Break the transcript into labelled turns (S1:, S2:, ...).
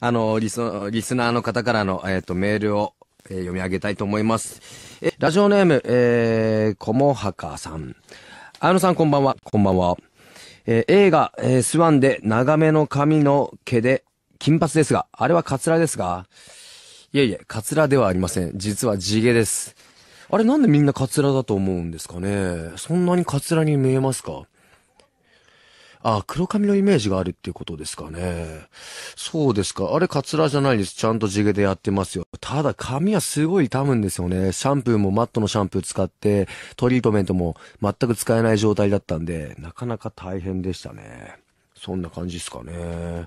S1: あの、リス、リスナーの方からの、えっ、ー、と、メールを、えー、読み上げたいと思います。え、ラジオネーム、えー、こもはかさん。あのさんこんばんは、こんばんは。えー、映画、えー、スワンで長めの髪の毛で、金髪ですが、あれはカツラですが、いえいえ、カツラではありません。実は地毛です。あれなんでみんなカツラだと思うんですかねそんなにカツラに見えますかあ、黒髪のイメージがあるっていうことですかね。そうですか。あれ、カツラじゃないです。ちゃんと地毛でやってますよ。ただ、髪はすごい痛むんですよね。シャンプーもマットのシャンプー使って、トリートメントも全く使えない状態だったんで、なかなか大変でしたね。そんな感じですかね。